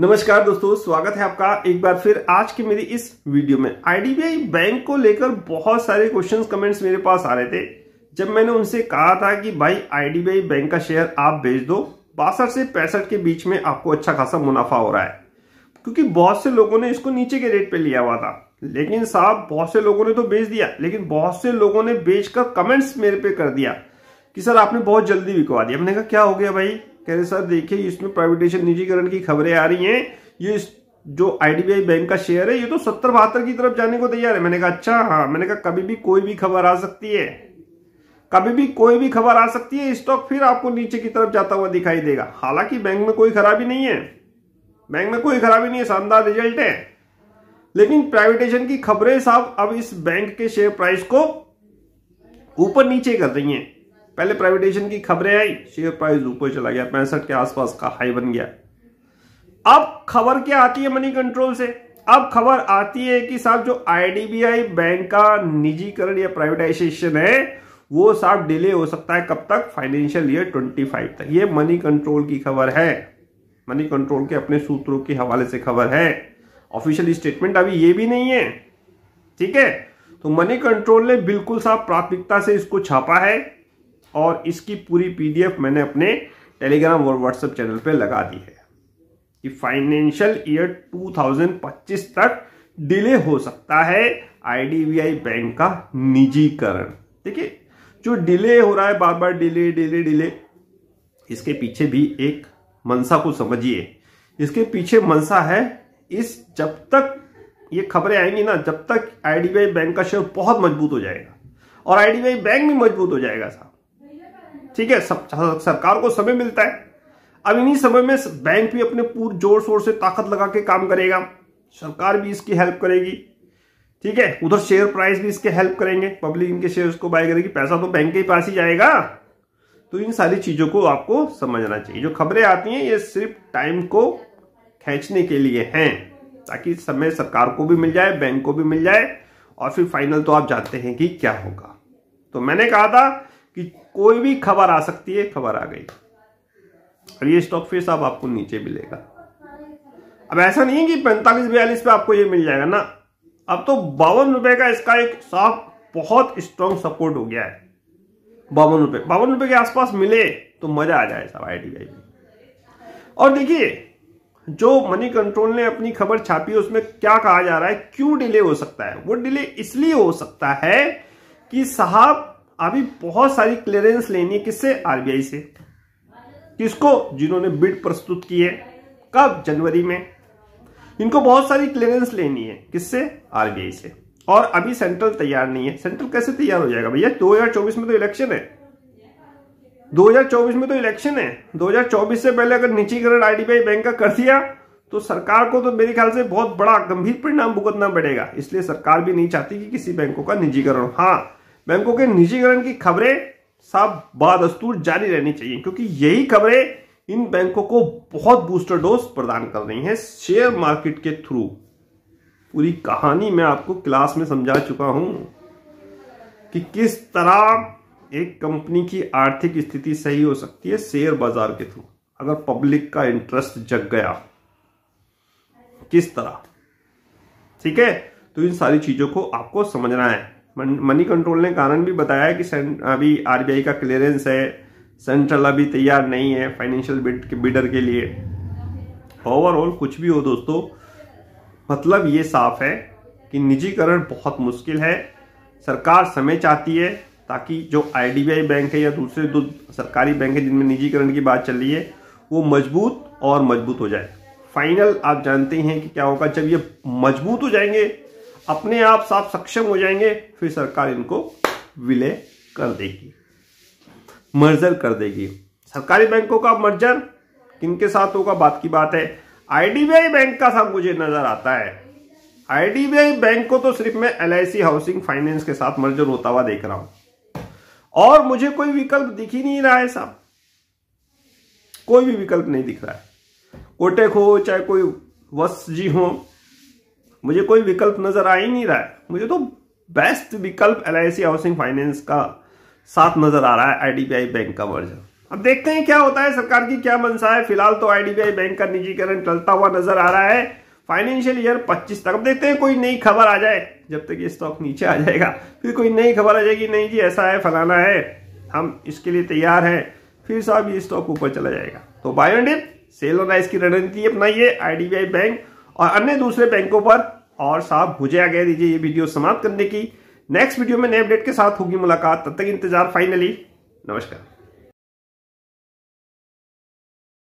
नमस्कार दोस्तों स्वागत है आपका एक बार फिर आज की मेरी इस वीडियो में आईडीबीआई बैंक को लेकर बहुत सारे क्वेश्चंस कमेंट्स मेरे पास आ रहे थे जब मैंने उनसे कहा था कि भाई आईडीबीआई बैंक का शेयर आप बेच दो बासठ से पैंसठ के बीच में आपको अच्छा खासा मुनाफा हो रहा है क्योंकि बहुत से लोगों ने इसको नीचे के रेट पर लिया हुआ था लेकिन साहब बहुत से लोगों ने तो बेच दिया लेकिन बहुत से लोगों ने बेचकर कमेंट्स मेरे पे कर दिया कि सर आपने बहुत जल्दी बिकवा दिया मैंने कहा क्या हो गया भाई कह रहे सर देखिए इसमें प्राइवेटेशन निजीकरण की खबरें आ रही हैं ये जो आईडीबीआई बैंक का शेयर है ये तो सत्तर बहत्तर की तरफ जाने को तैयार है मैंने कहा अच्छा हाँ मैंने कहा कभी भी कोई भी खबर आ सकती है कभी भी कोई भी खबर आ सकती है स्टॉक फिर आपको नीचे की तरफ जाता हुआ दिखाई देगा हालांकि बैंक में कोई खराबी नहीं है बैंक में कोई खराबी नहीं है शानदार रिजल्ट है लेकिन प्राइवेटेशन की खबरें साहब अब इस बैंक के शेयर प्राइस को ऊपर नीचे कर रही हैं पहले प्राइवेटेशन की खबरें आई शेयर प्राइस ऊपर चला गया पैंसठ के आसपास का हाई बन गया अब खबर क्या आती है मनी कंट्रोल से अब खबर आती है कि साहब जो आईडीबीआई बैंक का निजीकरण या प्राइवेटाइजेशन है वो साहब डिले हो सकता है कब तक फाइनेंशियल ईयर 25 तक ये मनी कंट्रोल की खबर है मनी कंट्रोल के अपने सूत्रों के हवाले से खबर है ऑफिशियल स्टेटमेंट अभी ये भी नहीं है ठीक है तो मनी कंट्रोल ने बिल्कुल साहब प्राथमिकता से इसको छापा है और इसकी पूरी पीडीएफ मैंने अपने टेलीग्राम और व्हाट्सएप चैनल पे लगा दी है कि फाइनेंशियल ईयर 2025 तक डिले हो सकता है आईडीबीआई बैंक का निजीकरण ठीक है जो डिले हो रहा है बार बार डिले डिले डिले इसके पीछे भी एक मनसा को समझिए इसके पीछे मनसा है इस जब तक ये खबरें आएंगी ना जब तक आईडीबीआई बैंक का शेयर बहुत मजबूत हो जाएगा और आईडीबीआई बैंक भी मजबूत हो जाएगा साहब ठीक है सब सरकार को समय मिलता है अब इन्हीं समय में बैंक भी अपने पूरे जोर शोर से ताकत लगा के काम करेगा सरकार भी इसकी हेल्प करेगी ठीक है उधर शेयर प्राइस भी इसके हेल्प करेंगे पब्लिक इनके शेयर्स को बाय करेगी पैसा तो बैंक के पास ही जाएगा तो इन सारी चीजों को आपको समझना चाहिए जो खबरें आती हैं ये सिर्फ टाइम को खींचने के लिए हैं ताकि समय सरकार को भी मिल जाए बैंक को भी मिल जाए और फिर फाइनल तो आप जानते हैं कि क्या होगा तो मैंने कहा था कि कोई भी खबर आ सकती है खबर आ गई और ये स्टॉक फिर साहब आपको नीचे मिलेगा अब ऐसा नहीं है कि पैंतालीस बयालीस पे आपको ये मिल जाएगा ना अब तो बावन रुपए का इसका एक साफ बहुत स्ट्रांग सपोर्ट हो गया है बावन रुपए बावन रुपए के आसपास मिले तो मजा आ जाए साहब आईटीआई में और देखिए जो मनी कंट्रोल ने अपनी खबर छापी है उसमें क्या कहा जा रहा है क्यों डिले हो सकता है वो डिले इसलिए हो सकता है कि साहब अभी बहुत सारी क्लियरेंस लेनी है किससे आरबीआई से किसको जिन्होंने बिड प्रस्तुत की है कब जनवरी में इनको बहुत सारी क्लियरेंस लेनी है किससे आरबीआई से और अभी सेंट्रल तैयार नहीं है सेंट्रल कैसे तैयार हो जाएगा भैया 2024 में तो इलेक्शन है 2024 में तो इलेक्शन है 2024 से पहले अगर निजीकरण आईडीबीआई बैंक का कर दिया तो सरकार को तो मेरे ख्याल से बहुत बड़ा गंभीर परिणाम भुगतना पड़ेगा इसलिए सरकार भी नहीं चाहती कि किसी बैंकों का निजीकरण हाँ बैंकों के निजीकरण की खबरें सब बादस्तूर जारी रहनी चाहिए क्योंकि यही खबरें इन बैंकों को बहुत बूस्टर डोज प्रदान कर रही हैं शेयर मार्केट के थ्रू पूरी कहानी मैं आपको क्लास में समझा चुका हूं कि किस तरह एक कंपनी की आर्थिक स्थिति सही हो सकती है शेयर बाजार के थ्रू अगर पब्लिक का इंटरेस्ट जग गया किस तरह ठीक है तो इन सारी चीजों को आपको समझना है मनी कंट्रोल ने कारण भी बताया है कि अभी आरबीआई का क्लियरेंस है सेंट्रल अभी तैयार नहीं है फाइनेंशियल बिड के बिडर के लिए ओवरऑल कुछ भी हो दोस्तों मतलब ये साफ है कि निजीकरण बहुत मुश्किल है सरकार समय चाहती है ताकि जो आई बैंक है या दूसरे दो सरकारी बैंक है जिनमें निजीकरण की बात चल रही है वो मजबूत और मजबूत हो जाए फाइनल आप जानते हैं कि क्या होगा जब ये मजबूत हो जाएंगे अपने आप साफ सक्षम हो जाएंगे फिर सरकार इनको विलय कर देगी मर्जर कर देगी सरकारी बैंकों का मर्जर किनके साथ होगा बात की बात है आईडीबीआई बैंक का सब मुझे नजर आता है आईडीबीआई बैंक को तो सिर्फ मैं एल हाउसिंग फाइनेंस के साथ मर्जर होता हुआ देख रहा हूं और मुझे कोई विकल्प दिख ही नहीं रहा है साहब कोई भी विकल्प नहीं दिख रहा है कोटेक हो चाहे कोई वस जी हो मुझे कोई विकल्प नजर आ ही नहीं रहा है मुझे तो बेस्ट विकल्प एल हाउसिंग फाइनेंस का साथ नजर आ रहा है आईडीबीआई बैंक का वर्जन अब देखते हैं क्या होता है सरकार की क्या मनसा है फिलहाल तो आईडीबीआई बैंक का निजीकरण चलता हुआ नजर आ रहा है फाइनेंशियल ईयर 25 तक अब देखते हैं कोई नई खबर आ जाए जब तक ये स्टॉक नीचे आ जाएगा फिर कोई नई खबर आ जाएगी नहीं जी ऐसा है फलाना है हम इसके लिए तैयार है फिर साहब ये स्टॉक ऊपर चला जाएगा तो बायोडिप सेल और राइस की रणनीति अपनाइए आईडीबीआई बैंक और अन्य दूसरे बैंकों पर और साहब मुझे आगे दीजिए ये वीडियो समाप्त करने की नेक्स्ट वीडियो में नए अपडेट के साथ होगी मुलाकात तब तक इंतजार फाइनली नमस्कार